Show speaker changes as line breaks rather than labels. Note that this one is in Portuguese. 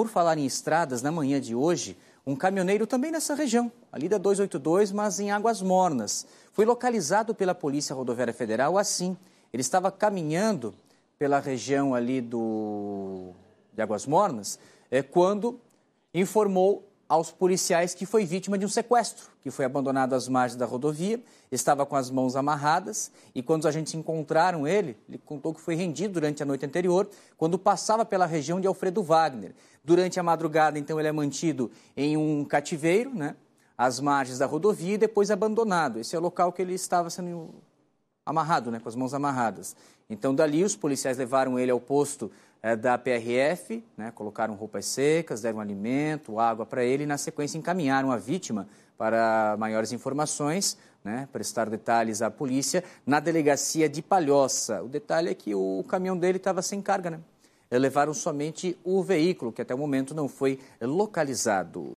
Por falar em estradas, na manhã de hoje, um caminhoneiro também nessa região, ali da 282, mas em Águas Mornas, foi localizado pela Polícia Rodoviária Federal assim. Ele estava caminhando pela região ali do, de Águas Mornas, é, quando informou aos policiais que foi vítima de um sequestro, que foi abandonado às margens da rodovia, estava com as mãos amarradas e quando os agentes encontraram ele, ele contou que foi rendido durante a noite anterior, quando passava pela região de Alfredo Wagner. Durante a madrugada, então, ele é mantido em um cativeiro, né, às margens da rodovia e depois abandonado. Esse é o local que ele estava sendo amarrado, né, com as mãos amarradas. Então, dali, os policiais levaram ele ao posto é, da PRF, né, colocaram roupas secas, deram alimento, água para ele e, na sequência, encaminharam a vítima para maiores informações, né, prestar detalhes à polícia, na delegacia de Palhoça. O detalhe é que o caminhão dele estava sem carga, né? Levaram somente o veículo, que até o momento não foi localizado.